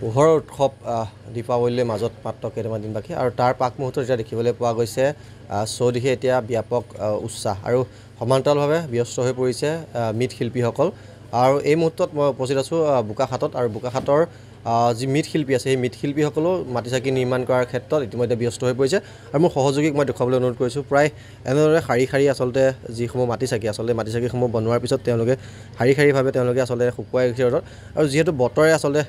পোহৰৰ উৎসৱ দীপাৱলীৰ মাজত মাত্ৰ কেইটামান দিন বাকী আৰু তাৰ পাক মুহূৰ্তত এতিয়া দেখিবলৈ পোৱা গৈছে চৌদিশে এতিয়া ব্যাপক উৎসাহ আৰু সমান্তৰালভাৱে ব্যস্ত হৈ পৰিছে মৃৎশিল্পীসকল আৰু এই মুহূৰ্তত মই উপস্থিত আছোঁ বোকাখাটত আৰু বোকাখাটৰ যি মৃৎশিল্পী আছে সেই মৃৎশিল্পীসকলেও মাটি চাকি নিৰ্মাণ কৰাৰ ক্ষেত্ৰত ইতিমধ্যে ব্যস্ত হৈ পৰিছে আৰু মোৰ সহযোগীক মই দেখুৱাবলৈ অনুৰোধ কৰিছোঁ প্ৰায় এনেদৰে শাৰী শাৰী আচলতে যিসমূহ মাটি চাকি আচলতে মাটি চাকিসমূহ বনোৱাৰ পিছত তেওঁলোকে শাৰী শাৰীভাৱে তেওঁলোকে আচলতে শুকুৱাই ৰাখিছে ৰ'দত আৰু যিহেতু বতৰে আচলতে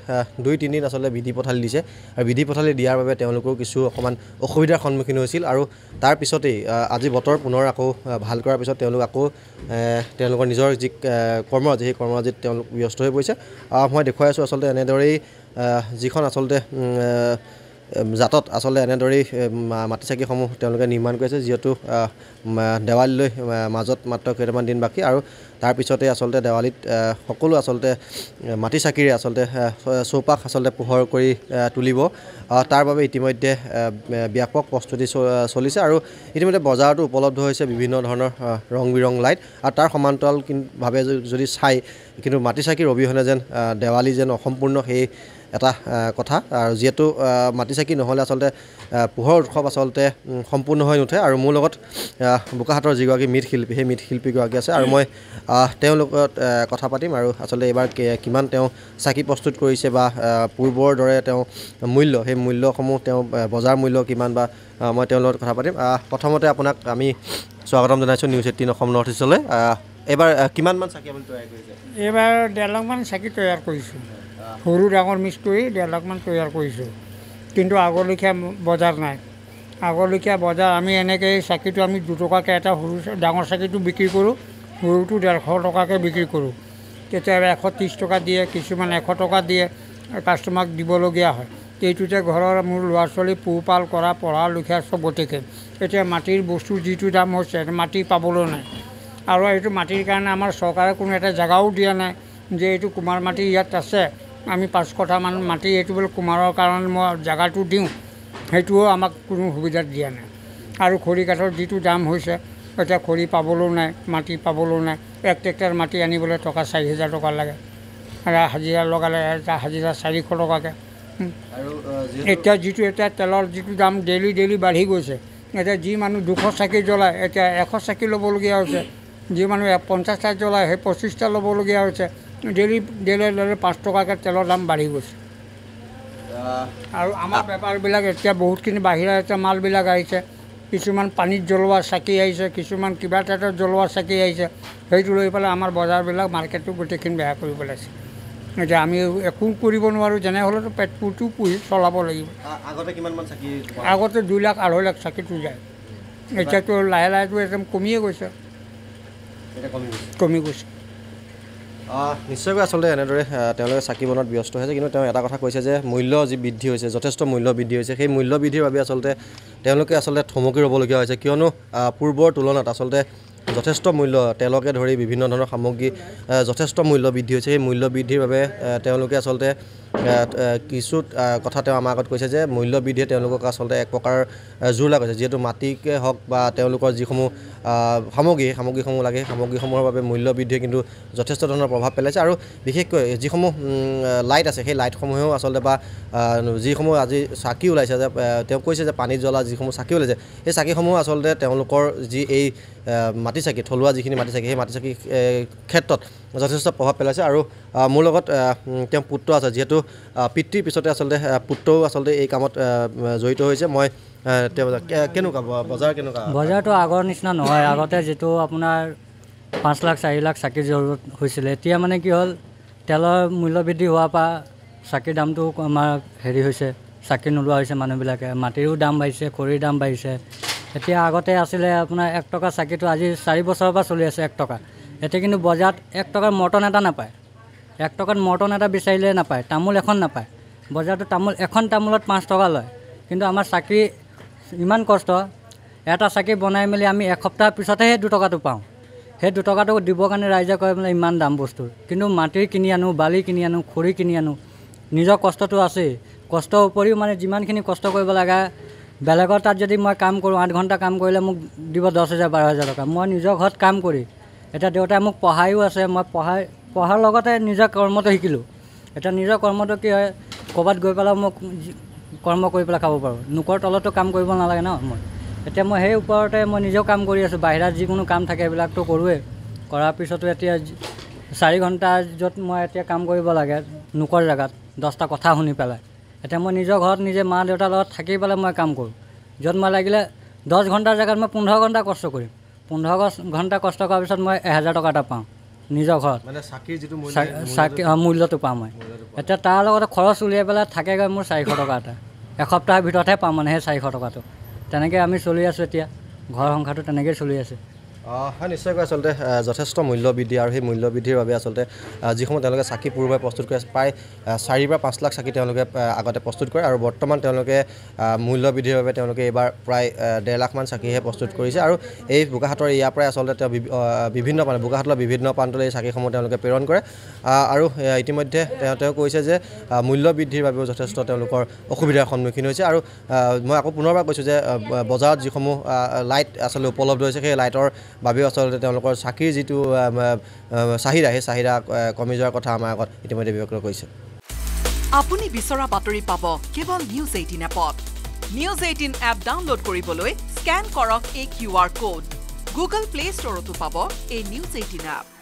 দুই তিনিদিন আচলতে বিধি পথালি দিছে আৰু বিধি পথালি দিয়াৰ বাবে তেওঁলোকেও কিছু অকণমান অসুবিধাৰ সন্মুখীন হৈছিল আৰু তাৰপিছতেই আজি বতৰ পুনৰ আকৌ ভাল কৰাৰ পিছত তেওঁলোক আকৌ তেওঁলোকৰ নিজৰ যি কৰ্মৰাজি সেই কৰ্মৰাজিত তেওঁলোক ব্যস্ত হৈ পৰিছে মই দেখুৱাই আছোঁ আচলতে এনেদৰেই যিখন আচলতে জাতত আচলতে এনেদৰেই মাটি চাকিসমূহ তেওঁলোকে নিৰ্মাণ কৰিছে যিহেতু দেৱালীলৈ মাজত মাত্ৰ কেইটামান দিন বাকী আৰু তাৰপিছতে আচলতে দেৱালীত সকলো আচলতে মাটি চাকিৰে আচলতে চৌপাশ আচলতে পোহৰ কৰি তুলিব তাৰ বাবে ইতিমধ্যে ব্যাপক প্ৰস্তুতি চলিছে আৰু ইতিমধ্যে বজাৰতো উপলব্ধ হৈছে বিভিন্ন ধৰণৰ ৰং বিৰং লাইট আৰু তাৰ সমান্তৰাল ভাৱে যদি চাই কিন্তু মাটি চাকিৰ অবিহনে যেন দেৱালী যেন অসম্পূৰ্ণ সেই এটা কথা আৰু যিহেতু মাটি চাকি নহ'লে আচলতে পোহৰ উৎসৱ আচলতে সম্পূৰ্ণ হৈ নুঠে আৰু মোৰ লগত বোকাহাটৰ যিগৰাকী মৃৎশিল্পী সেই মৃৎশিল্পীগৰাকী আছে আৰু মই তেওঁৰ লগত কথা পাতিম আৰু আচলতে এইবাৰ কিমান তেওঁ চাকি প্ৰস্তুত কৰিছে বা পূৰ্বৰ দৰে তেওঁ মূল্য সেই মূল্যসমূহ তেওঁ বজাৰ মূল্য কিমান বা মই তেওঁৰ লগত কথা পাতিম প্ৰথমতে আপোনাক আমি স্বাগতম জনাইছোঁ নিউজ এইটিন অসম নৰ্থ ইষ্টলৈ এইবাৰ কিমানমান চাকি আপুনি তৈয়াৰ কৰিছে এইবাৰ ডেৰ লাখমান চাকি তৈয়াৰ কৰিছোঁ সৰু ডাঙৰ মিস্ত্ৰী ডেৰ লাখমান তৈয়াৰ কৰিছোঁ কিন্তু আগৰ লেখীয়া বজাৰ নাই আগৰ লেখীয়া বজাৰ আমি এনেকৈ চাকিটো আমি দুটকাকৈ এটা সৰু ডাঙৰ চাকিটো বিক্ৰী কৰোঁ সৰুটো ডেৰশ টকাকৈ বিক্ৰী কৰোঁ কেতিয়াবা এশ ত্ৰিছ টকা দিয়ে কিছুমান এশ টকা দিয়ে কাষ্টমাৰক দিবলগীয়া হয় এইটোতে ঘৰৰ মোৰ ল'ৰা ছোৱালী পোহপাল কৰা পঢ়া লিখা চব গতিকে এতিয়া মাটিৰ বস্তু যিটো দাম হৈছে মাটি পাবলৈ নাই আৰু এইটো মাটিৰ কাৰণে আমাৰ চৰকাৰে কোনো এটা জেগাও দিয়া নাই যে এইটো কুমাৰ মাটি ইয়াত আছে আমি পাঁচ কঠামান মাটি এইটো বোলে কুমাৰৰ কাৰণে মই জেগাটো দিওঁ সেইটোও আমাক কোনো সুবিধা দিয়া নাই আৰু খৰি কাঠৰ যিটো দাম হৈছে এতিয়া খৰি পাবলৈও নাই মাটি পাবলৈও নাই এক ট্ৰেক্টৰ মাটি আনিবলৈ টকা চাৰি হাজাৰ টকা লাগে হাজিৰা লগালে হাজিৰা চাৰিশ টকাকৈ এতিয়া যিটো এতিয়া তেলৰ যিটো দাম ডেইলি ডেইলি বাঢ়ি গৈছে এতিয়া যি মানুহ দুশ চাকি জ্বলায় এতিয়া এশ চাকি ল'বলগীয়া হৈছে যি মানুহ পঞ্চাছটা জ্বলায় সেই পঁচিছটা ল'বলগীয়া হৈছে ডেইলি ডেইলি ডেইলি পাঁচ টকাকৈ তেলৰ দাম বাঢ়ি গৈছে আৰু আমাৰ বেপাৰবিলাক এতিয়া বহুতখিনি বাহিৰা এতিয়া মালবিলাক আহিছে কিছুমান পানীত জ্বলোৱা চাকি আহিছে কিছুমান কিবা এটা জ্বলোৱা চাকি আহিছে সেইটো লৈ পেলাই আমাৰ বজাৰবিলাক মাৰ্কেটটো গোটেইখিনি বেয়া কৰি পেলাইছে যে আমি একো কৰিব নোৱাৰোঁ যেনেহ'লেতো পেট পুটো পুহি চলাব লাগিব আগতে দুই লাখ আঢ়ৈ লাখ চাকিটো যায় এতিয়াতো লাহে লাহেতো একদম কমিয়ে গৈছে কমি গৈছে নিশ্চয়কৈ আচলতে এনেদৰে তেওঁলোকে চাকি বনত ব্যস্ত হৈছে কিন্তু তেওঁ এটা কথা কৈছে যে মূল্য যি বৃদ্ধি হৈছে যথেষ্ট মূল্য বৃদ্ধি হৈছে সেই মূল্য বৃদ্ধিৰ বাবে আচলতে তেওঁলোকে আচলতে থমকি ৰ'বলগীয়া হৈছে কিয়নো পূৰ্বৰ তুলনাত আচলতে যথেষ্ট মূল্য তেলকে ধৰি বিভিন্ন ধৰণৰ সামগ্ৰী যথেষ্ট মূল্য বৃদ্ধি হৈছে সেই মূল্য বৃদ্ধিৰ বাবে তেওঁলোকে আচলতে কিছু কথা তেওঁ আমাৰ আগত কৈছে যে মূল্য বৃদ্ধিয়ে তেওঁলোকক আচলতে এক প্ৰকাৰ জোৰ কৰিছে যিহেতু মাটিকে হওক বা তেওঁলোকৰ যিসমূহ সামগ্ৰী সামগ্ৰীসমূহ লাগে সামগ্ৰীসমূহৰ বাবে মূল্য বৃদ্ধিয়ে কিন্তু যথেষ্ট ধৰণৰ প্ৰভাৱ পেলাইছে আৰু বিশেষকৈ যিসমূহ লাইট আছে সেই লাইটসমূহেও আচলতে বা যিসমূহ আজি চাকি ওলাইছে যে তেওঁ কৈছে যে পানী জ্বলা যিসমূহ চাকি ওলাইছে সেই চাকিসমূহ আচলতে তেওঁলোকৰ যি এই মাটি চাকি থলুৱা যিখিনি মাটি চাকি সেই মাটি চাকি ক্ষেত্ৰত যথেষ্ট প্ৰভাৱ পেলাইছে আৰু মোৰ লগত তেওঁ পুত্ৰ আছে যিহেতু পিতৃৰ পিছতে আচলতে পুত্ৰও আচলতে এই কামত জড়িত হৈছে মই কেনেকুৱা বজাৰ কেনেকুৱা বজাৰটো আগৰ নিচিনা নহয় আগতে যিটো আপোনাৰ পাঁচ লাখ চাৰি লাখ চাকিৰ জৰুৰত হৈছিলে এতিয়া মানে কি হ'ল তেলৰ মূল্যবৃদ্ধি হোৱাৰ পৰা চাকিৰ দামটো আমাৰ হেৰি হৈছে চাকি নোলোৱা হৈছে মানুহবিলাকে মাটিৰো দাম বাঢ়িছে খৰিৰ দাম বাঢ়িছে এতিয়া আগতে আছিলে আপোনাৰ এক টকা চাকিটো আজি চাৰি বছৰৰ পৰা চলি আছে এক টকা এতে কিন্তু বজাত এক টকাৰ মটন এটা নাপায় এক টকাত মটন এটা বিচাৰিলে নাপায় তামোল এখন নাপায় বজাৰতো তামোল এখন তামোলত পাঁচ টকা লয় কিন্তু আমাৰ চাকি ইমান কষ্ট এটা চাকি বনাই মেলি আমি এসপ্তাহৰ পিছতহে সেই দুটকাটো পাওঁ সেই দুটকাটো দিবৰ কাৰণে ৰাইজে কয় বোলে ইমান দাম বস্তু কিন্তু মাটি কিনি আনো বালি কিনি আনো খৰি কিনি আনো নিজৰ কষ্টটো আছেই কষ্টৰ উপৰিও মানে যিমানখিনি কষ্ট কৰিব লাগে বেলেগৰ তাত যদি মই কাম কৰোঁ আঠ ঘণ্টা কাম কৰিলে মোক দিব দহ হেজাৰ বাৰ হেজাৰ টকা মই নিজৰ ঘৰত কাম কৰি এতিয়া দেউতাই মোক পঢ়াইও আছে মই পঢ়াই পঢ়াৰ লগতে নিজৰ কৰ্মটো শিকিলোঁ এতিয়া নিজৰ কৰ্মটো কি হয় ক'ৰবাত গৈ পেলাই মোক কৰ্ম কৰি পেলাই খাব পাৰোঁ নোকৰ তলতো কাম কৰিব নালাগে ন মই এতিয়া মই সেই ওপৰতে মই নিজেও কাম কৰি আছোঁ বাহিৰা যিকোনো কাম থাকে এইবিলাকতো কৰোৱেই কৰাৰ পিছতো এতিয়া চাৰি ঘণ্টা য'ত মই এতিয়া কাম কৰিব লাগে নোকৰ জেগাত দহটা কথা শুনি পেলাই এতিয়া মই নিজৰ ঘৰত নিজে মা দেউতাৰ লগত থাকি পেলাই মই কাম কৰোঁ য'ত মই লাগিলে দহ ঘণ্টাৰ জেগাত মই পোন্ধৰ ঘণ্টা কষ্ট কৰিম পোন্ধৰ ঘণ্টা কষ্ট কৰাৰ পিছত মই এহেজাৰ টকা এটা পাওঁ নিজৰ ঘৰত চাকি মূল্যটো পাওঁ মই এতিয়া তাৰ লগতে খৰচ উলিয়াই পেলাই থাকেগৈ মোৰ চাৰিশ টকা এটা এসপ্তাহৰ ভিতৰতহে পাম মানে সেই চাৰিশ টকাটো তেনেকৈ আমি চলি আছোঁ এতিয়া ঘৰ সংসাৰটো তেনেকৈয়ে চলি আছে হয় নিশ্চয়কৈ আচলতে যথেষ্ট মূল্য বৃদ্ধি আৰু সেই মূল্যবৃদ্ধিৰ বাবে আচলতে যিসমূহ তেওঁলোকে চাকি পূৰ্বে প্ৰস্তুত কৰে প্ৰায় চাৰিৰ পৰা পাঁচ লাখ চাকি তেওঁলোকে আগতে প্ৰস্তুত কৰে আৰু বৰ্তমান তেওঁলোকে মূল্য বৃদ্ধিৰ বাবে তেওঁলোকে এইবাৰ প্ৰায় ডেৰ লাখমান চাকিহে প্ৰস্তুত কৰিছে আৰু এই বোকাহাটৰ ইয়াৰ পৰাই আচলতে তেওঁ বিভিন্ন প্ৰান্ত বোকাহাটৰ বিভিন্ন প্ৰান্তলৈ এই চাকিসমূহ তেওঁলোকে প্ৰেৰণ কৰে আৰু ইতিমধ্যে তেওঁ তেওঁ কৈছে যে মূল্য বৃদ্ধিৰ বাবেও যথেষ্ট তেওঁলোকৰ অসুবিধাৰ সন্মুখীন হৈছে আৰু মই আকৌ পুনৰবাৰ কৈছোঁ যে বজাৰত যিসমূহ লাইট আচলতে উপলব্ধ হৈছে সেই লাইটৰ বাবেও আচলতে তেওঁলোকৰ চাকিৰ যিটো চাহিদা সেই চাহিদা কমি যোৱাৰ কথা আমাৰ আগত ইতিমধ্যে ব্যক্ত কৰিছে আপুনি বিচৰা বাতৰি পাব কেৱল নিউজ এইটিন এপত নিউজ এইটিন এপ ডাউনলোড কৰিবলৈ স্কেন কৰক এই Q R code Google Play ষ্টৰতো পাব এই নিউজ এইটিন এপ